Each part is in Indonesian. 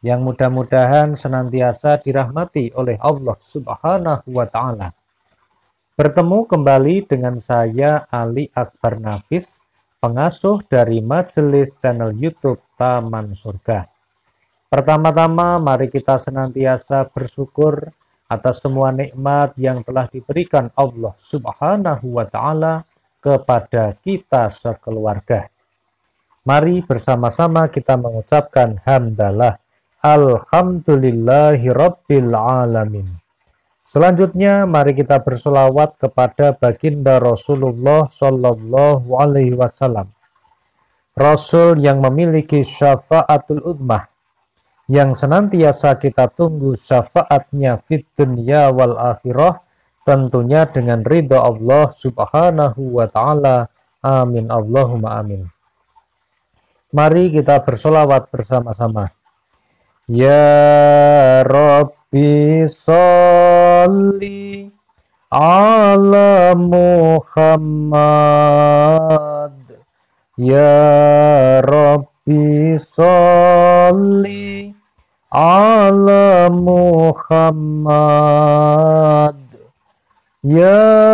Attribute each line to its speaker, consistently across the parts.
Speaker 1: yang mudah-mudahan senantiasa dirahmati oleh Allah Subhanahu wa taala. Bertemu kembali dengan saya Ali Akbar Nafis, pengasuh dari majelis channel YouTube Taman Surga. Pertama-tama mari kita senantiasa bersyukur atas semua nikmat yang telah diberikan Allah Subhanahu wa taala kepada kita sekeluarga. Mari bersama-sama kita mengucapkan hamdalah Alhamdulillahi Rabbil Alamin. Selanjutnya mari kita bersolawat kepada baginda Rasulullah Sallallahu Alaihi Wasallam. Rasul yang memiliki syafaatul udmah yang senantiasa kita tunggu syafaatnya fit dunia wal akhirah tentunya dengan ridho Allah subhanahu wa ta'ala. Amin. Allahumma amin. Mari kita bersolawat bersama-sama. Ya Rabbi salli ala Muhammad Ya Rabbi salli ala Muhammad Ya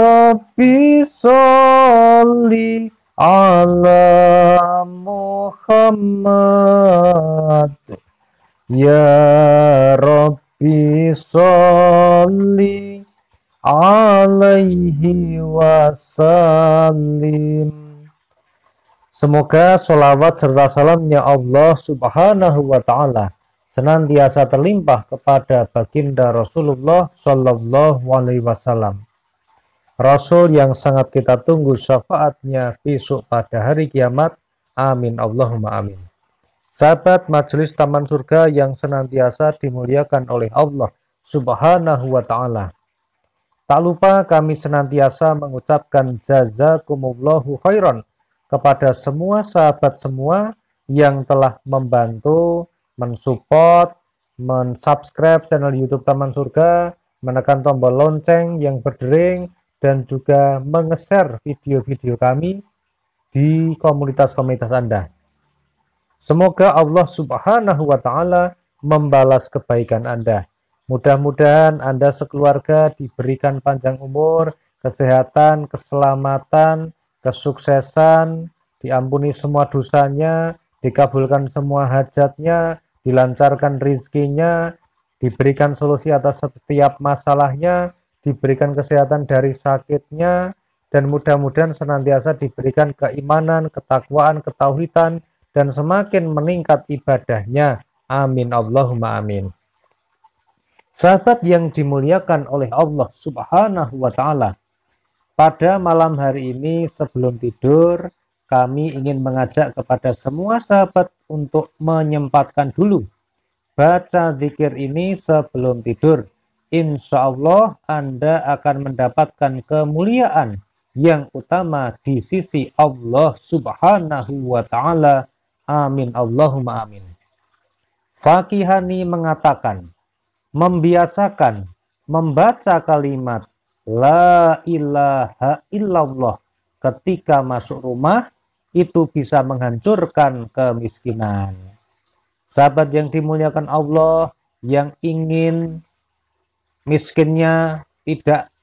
Speaker 1: Rabbi salli ala Muhammad Ya Rabbi salli Alaihi wasallim Semoga sholawat serta salamnya Allah subhanahu wa ta'ala senantiasa terlimpah kepada baginda Rasulullah Shallallahu alaihi wasallam. Rasul yang sangat kita tunggu syafaatnya besok pada hari kiamat. Amin Allahumma amin sahabat majelis taman surga yang senantiasa dimuliakan oleh Allah Subhanahu wa taala. Tak lupa kami senantiasa mengucapkan jazakumullahu khairan kepada semua sahabat semua yang telah membantu, mensupport, mensubscribe channel YouTube Taman Surga, menekan tombol lonceng yang berdering, dan juga mengeser video-video kami di komunitas-komunitas Anda. Semoga Allah Subhanahu wa taala membalas kebaikan Anda. Mudah-mudahan Anda sekeluarga diberikan panjang umur, kesehatan, keselamatan, kesuksesan, diampuni semua dosanya, dikabulkan semua hajatnya, dilancarkan rizkinya, diberikan solusi atas setiap masalahnya, diberikan kesehatan dari sakitnya, dan mudah-mudahan senantiasa diberikan keimanan, ketakwaan, ketauhidan, dan semakin meningkat ibadahnya. Amin Allahumma amin. Sahabat yang dimuliakan oleh Allah Subhanahu wa taala. Pada malam hari ini sebelum tidur, kami ingin mengajak kepada semua sahabat untuk menyempatkan dulu baca zikir ini sebelum tidur. Insya Allah Anda akan mendapatkan kemuliaan yang utama di sisi Allah Subhanahu wa taala Amin. Allahumma amin. Fakihani mengatakan, membiasakan membaca kalimat La ilaha illallah ketika masuk rumah itu bisa menghancurkan kemiskinan. Sahabat yang dimuliakan Allah yang ingin miskinnya tidak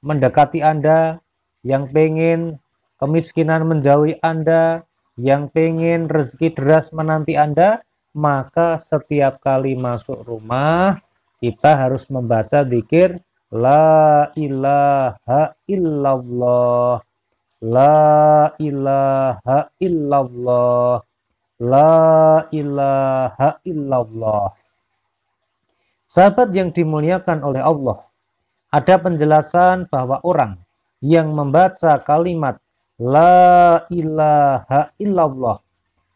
Speaker 1: mendekati Anda, yang pengen kemiskinan menjauhi Anda, yang pengen rezeki deras menanti Anda, maka setiap kali masuk rumah, kita harus membaca zikir La
Speaker 2: ilaha illallah La ilaha illallah La ilaha illallah
Speaker 1: Sahabat yang dimuliakan oleh Allah, ada penjelasan bahwa orang yang membaca kalimat la ilaha illallah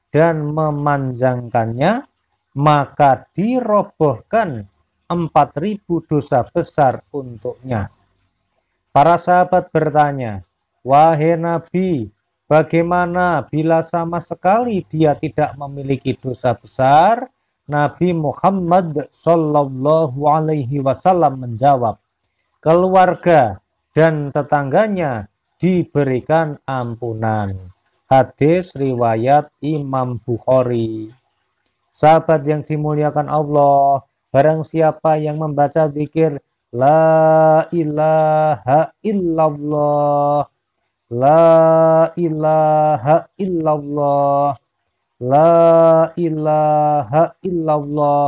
Speaker 1: dan memanjangkannya maka dirobohkan 4000 dosa besar untuknya. Para sahabat bertanya, "Wahai Nabi, bagaimana bila sama sekali dia tidak memiliki dosa besar?" Nabi Muhammad Shallallahu alaihi wasallam menjawab, "Keluarga dan tetangganya diberikan ampunan. Hadis riwayat Imam Bukhari. Sahabat yang dimuliakan Allah, barang siapa yang membaca pikir La
Speaker 2: ilaha illallah La ilaha illallah La ilaha illallah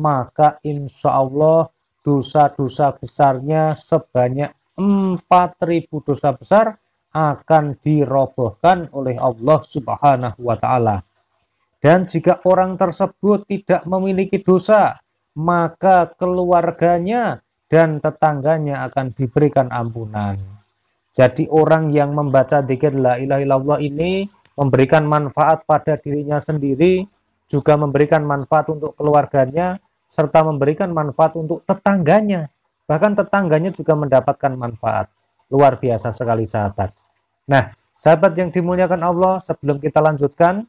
Speaker 1: Maka insya Allah dosa-dosa besarnya sebanyak 4000 dosa besar akan dirobohkan oleh Allah Subhanahu wa taala. Dan jika orang tersebut tidak memiliki dosa, maka keluarganya dan tetangganya akan diberikan ampunan. Jadi orang yang membaca dikir la ilaha illallah ini memberikan manfaat pada dirinya sendiri, juga memberikan manfaat untuk keluarganya serta memberikan manfaat untuk tetangganya. Bahkan tetangganya juga mendapatkan manfaat. Luar biasa sekali sahabat. Nah, sahabat yang dimuliakan Allah, sebelum kita lanjutkan,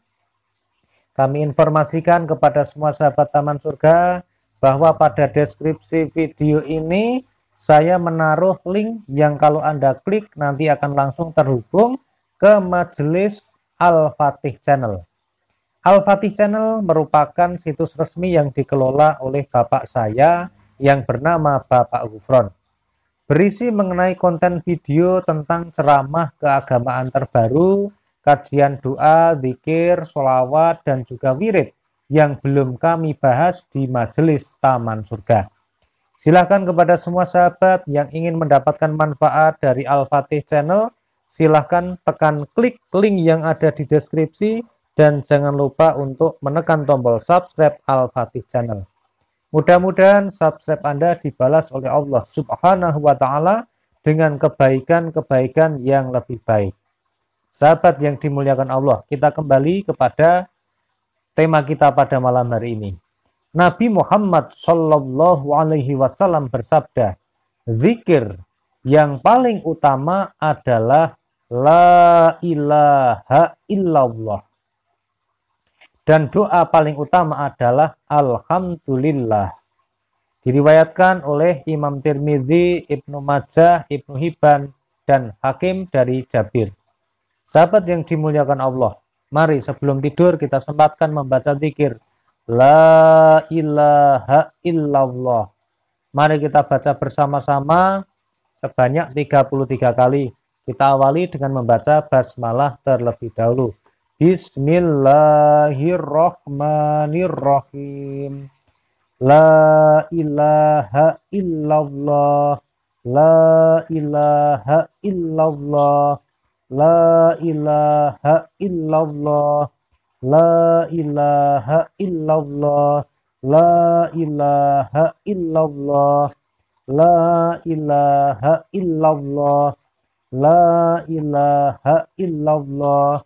Speaker 1: kami informasikan kepada semua sahabat Taman Surga bahwa pada deskripsi video ini saya menaruh link yang kalau Anda klik nanti akan langsung terhubung ke majelis Al-Fatih Channel. Al-Fatih Channel merupakan situs resmi yang dikelola oleh bapak saya, yang bernama Bapak Gufron berisi mengenai konten video tentang ceramah keagamaan terbaru, kajian doa, zikir, sholawat, dan juga wirid yang belum kami bahas di majelis Taman Surga. Silahkan kepada semua sahabat yang ingin mendapatkan manfaat dari Al-Fatih Channel, silahkan tekan klik link yang ada di deskripsi dan jangan lupa untuk menekan tombol subscribe Al-Fatih Channel. Mudah-mudahan subscribe Anda dibalas oleh Allah Subhanahu wa taala dengan kebaikan-kebaikan yang lebih baik. Sahabat yang dimuliakan Allah, kita kembali kepada tema kita pada malam hari ini. Nabi Muhammad Shallallahu Alaihi Wasallam bersabda, zikir yang paling utama adalah la ilaha illallah. Dan doa paling utama adalah Alhamdulillah. Diriwayatkan oleh Imam Tirmidzi, Ibnu Majah, Ibnu Hibban, dan Hakim dari Jabir. Sahabat yang dimuliakan Allah, mari sebelum tidur kita sempatkan membaca zikir La ilaha illallah. Mari kita baca bersama-sama sebanyak 33 kali. Kita awali dengan membaca basmalah terlebih dahulu. Bismillahirrahmanirrahim.
Speaker 2: La ilaha illallah. La ilaha illallah. La ilaha illallah. La ilaha illallah. La ilaha illallah. La ilaha illallah. La ilaha illallah.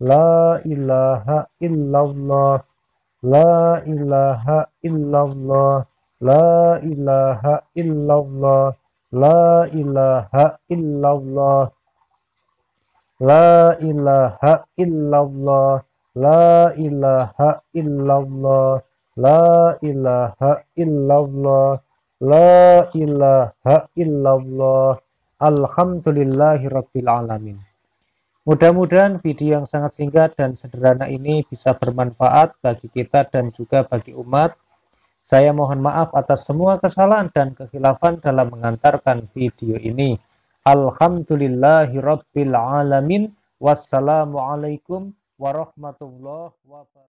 Speaker 2: La ilaha illallah. La ilaha illallah. La ilaha illallah. La ilaha illallah. La ilaha illallah. La ilaha illallah. La ilaha illallah. La ilaha illallah. Alhamdulillahi
Speaker 1: alamin. Mudah-mudahan video yang sangat singkat dan sederhana ini bisa bermanfaat bagi kita dan juga bagi umat. Saya mohon maaf atas semua kesalahan dan kehilafan dalam mengantarkan video ini. Alhamdulillahirrabbilalamin. Wassalamualaikum warahmatullahi wabarakatuh.